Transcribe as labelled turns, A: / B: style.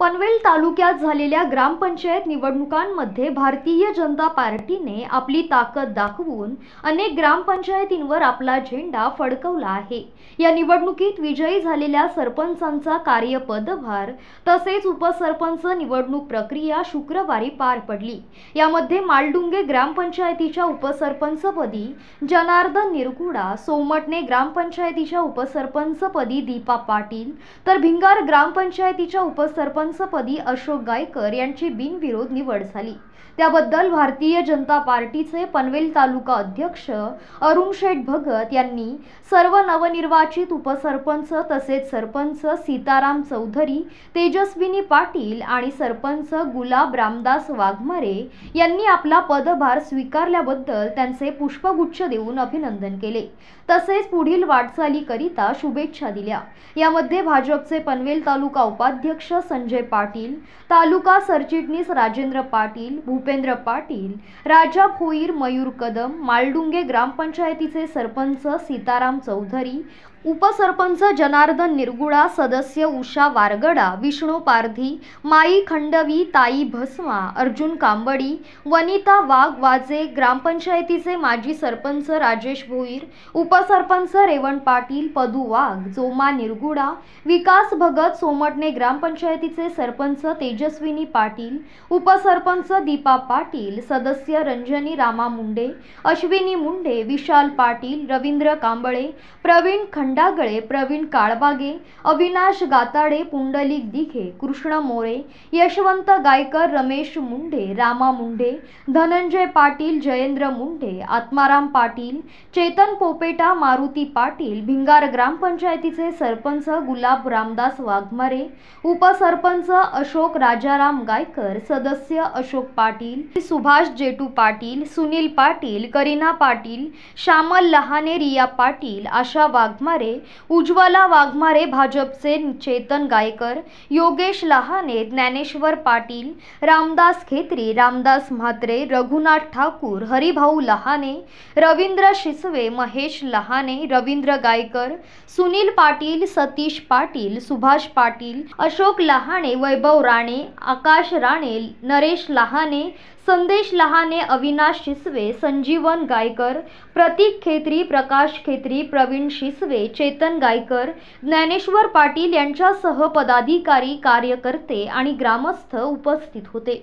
A: पनवेल तालुक्यात झालेल्या ग्रामपंचायत निवडणुकांमध्ये भारतीय जनता पार्टीने आपली ताकद दाखवून अनेक ग्रामपंचायतींवर आपला झेंडा फडकवला आहे या निवडणुकीत विजयी झालेल्या सरपंचांचा कार्यपदभार तसेच उपसरपंच निवडणूक प्रक्रिया शुक्रवारी पार पडली यामध्ये मालडुंगे ग्रामपंचायतीच्या उपसरपंचपदी जनार्दन निरगुडा सोमटणे ग्रामपंचायतीच्या उपसरपंचपदी दीपा पाटील तर भिंगार ग्रामपंचायतीच्या उपसरपंच सरपंचपदी अशोक गायकर यांची बिनविरोध निवड झाली त्याबद्दल भारतीय जनता पार्टीचे पनवेल तालुका अध्यक्ष अरुण शेठ भगत यांनी सर्व नवनिर्वाचित उपसरपंच तसेच सरपंच सीताराम चौधरी तेजस्विनी पाटील आणि सरपंच गुलाब रामदास वाघमारे यांनी आपला पदभार स्वीकारल्याबद्दल त्यांचे पुष्पगुच्छ देऊन अभिनंदन केले तसेच पुढील वाटचालीकरिता शुभेच्छा दिल्या यामध्ये भाजपचे पनवेल तालुका उपाध्यक्ष संजय पाटील तालुका सरचिटणीस राजेंद्र पाटील भूपेंद्र पाटील राजा भोईर मयूर कदम मालडुंगे ग्रामपंचायतीचे सरपंच सीताराम चौधरी उपसरपंच जनार्दन निरगुडा सदस्य उषा वारगडा विष्णू पारधी माई खंडवी ताई भस्मा अर्जुन कांबडी वनिता वाघ वाजे ग्रामपंचायतीचे माजी सरपंच राजेश भोईर उपसरपंच रेवण पाटील पदू वाघ जोमा निरगुडा विकास भगत सोमटणे ग्रामपंचायतीचे सरपंच तेजस्विनी पाटील उपसरपंच दीपा पाटील सदस्य रंजनी रामा मुंडे अश्विनी मुंडे विशाल पाटील रवींद्र कांबळे प्रवीण खंडागळे प्रवीण काळबागे अविनाश गाताडे पुंडलिक दिघे कृष्ण मोरे यशवंत गायकर रमेश मुंडे रामा मुंडे धनंजय पाटील जयेंद्र मुंडे आत्माराम पाटील चेतन पोपेटा मारुती पाटील भिंगार ग्रामपंचायतीचे सरपंच गुलाब रामदास वाघमारे उपसरपंच अशोक राजाराम गायकर सदस्य अशोक पाटील सुभाष जेटू पाटील सुनील पाटील करीना पाटील श्यामल लहाने रिया पाटील आशा वाघमारे उज्ज्वला वाघमारे भाजपचे चेतन गायकर योगेश लहाने ज्ञानेश्वर पाटील रामदास खेत्री रामदास म्हात्रे रघुनाथ ठाकूर हरिभाऊ लहाने रवींद्र शिसवे महेश लहाने रवींद्र गायकर सुनील पाटील सतीश पाटील सुभाष पाटील अशोक लहाने लहाने वैभव राणे आकाश राणे नरेश लहाने संदेश लहाने अविनाश शिसवे संजीवन गायकर प्रतीक खेत्री प्रकाश खेत्री प्रवीण शिसवे चेतन गायकर ज्ञानेश्वर पाटील यांच्यासह पदाधिकारी कार्यकर्ते आणि ग्रामस्थ उपस्थित होते